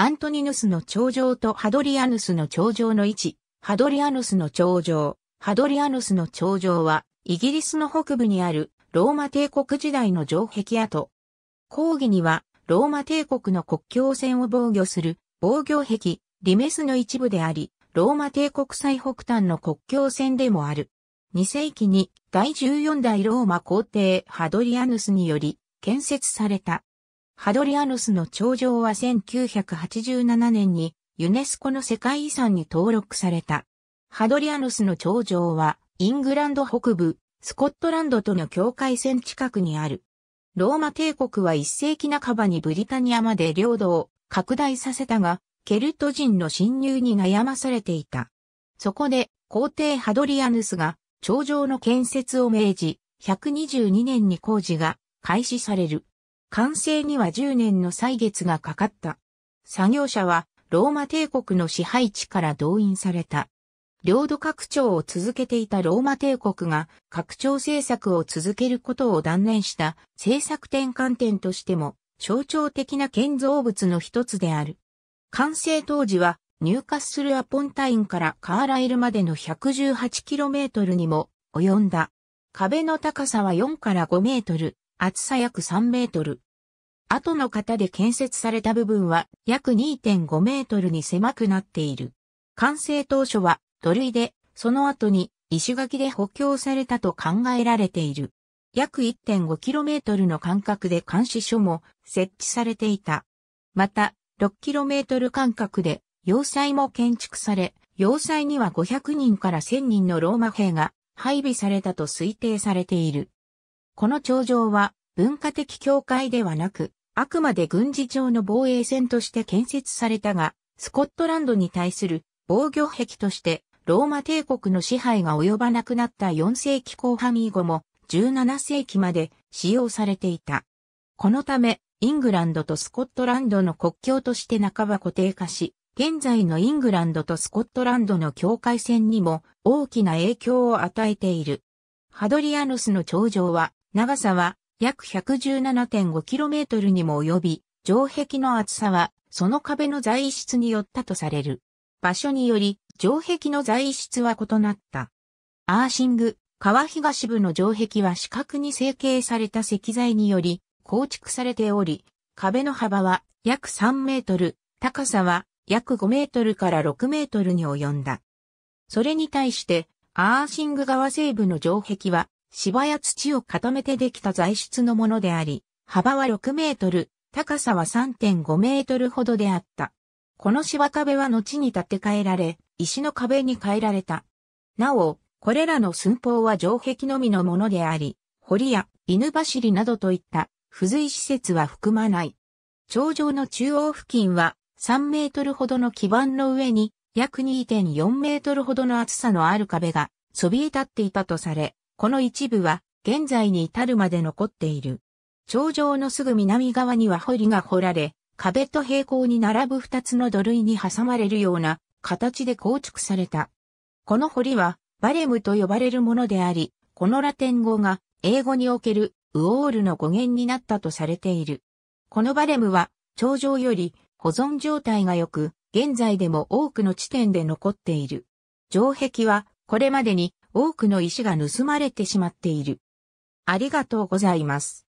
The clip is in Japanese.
アントニヌスの頂上とハドリアヌスの頂上の位置、ハドリアヌスの頂上、ハドリアヌスの頂上は、イギリスの北部にあるローマ帝国時代の城壁跡。講義には、ローマ帝国の国境線を防御する防御壁、リメスの一部であり、ローマ帝国最北端の国境線でもある。2世紀に第14代ローマ皇帝ハドリアヌスにより建設された。ハドリアヌスの頂上は1987年にユネスコの世界遺産に登録された。ハドリアヌスの頂上はイングランド北部、スコットランドとの境界線近くにある。ローマ帝国は1世紀半ばにブリタニアまで領土を拡大させたが、ケルト人の侵入に悩まされていた。そこで皇帝ハドリアヌスが頂上の建設を命じ、122年に工事が開始される。完成には10年の歳月がかかった。作業者はローマ帝国の支配地から動員された。領土拡張を続けていたローマ帝国が拡張政策を続けることを断念した政策転換点としても象徴的な建造物の一つである。完成当時は入荷するアポンタインからカーライルまでの 118km にも及んだ。壁の高さは4から5メートル、厚さ約3メートル。後の型で建設された部分は約2.5メートルに狭くなっている。完成当初は土塁で、その後に石垣で補強されたと考えられている。約1 5トルの間隔で監視所も設置されていた。また、6トル間隔で要塞も建築され、要塞には500人から1000人のローマ兵が配備されたと推定されている。この頂上は文化的境界ではなく、あくまで軍事上の防衛線として建設されたが、スコットランドに対する防御壁としてローマ帝国の支配が及ばなくなった4世紀後半以後も17世紀まで使用されていた。このため、イングランドとスコットランドの国境として半ば固定化し、現在のイングランドとスコットランドの境界線にも大きな影響を与えている。ハドリアノスの頂上は長さは約 117.5km にも及び、城壁の厚さはその壁の材質によったとされる。場所により、城壁の材質は異なった。アーシング、川東部の城壁は四角に成形された石材により構築されており、壁の幅は約3メートル、高さは約5メートルから6メートルに及んだ。それに対して、アーシング川西部の城壁は芝や土を固めてできた材質のものであり、幅は6メートル、高さは3.5メートルほどであった。この芝壁は後に建て替えられ、石の壁に変えられた。なお、これらの寸法は城壁のみのものであり、堀や犬走りなどといった付随施設は含まない。頂上の中央付近は3メートルほどの基盤の上に約2.4メートルほどの厚さのある壁がそびえ立っていたとされ、この一部は現在に至るまで残っている。頂上のすぐ南側には堀が掘られ、壁と平行に並ぶ二つの土塁に挟まれるような形で構築された。この堀はバレムと呼ばれるものであり、このラテン語が英語におけるウオールの語源になったとされている。このバレムは頂上より保存状態が良く、現在でも多くの地点で残っている。城壁はこれまでに多くの石が盗まれてしまっている。ありがとうございます。